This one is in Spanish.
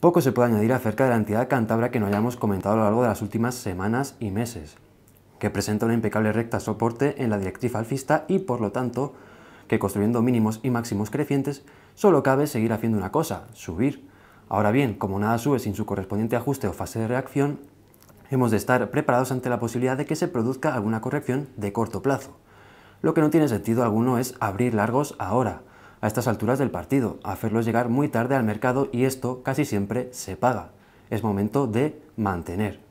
Poco se puede añadir acerca de la entidad cántabra que no hayamos comentado a lo largo de las últimas semanas y meses, que presenta una impecable recta soporte en la directriz alfista y, por lo tanto, que construyendo mínimos y máximos crecientes, solo cabe seguir haciendo una cosa, subir. Ahora bien, como nada sube sin su correspondiente ajuste o fase de reacción, hemos de estar preparados ante la posibilidad de que se produzca alguna corrección de corto plazo. Lo que no tiene sentido alguno es abrir largos ahora, a estas alturas del partido, hacerlo llegar muy tarde al mercado y esto casi siempre se paga. Es momento de mantener.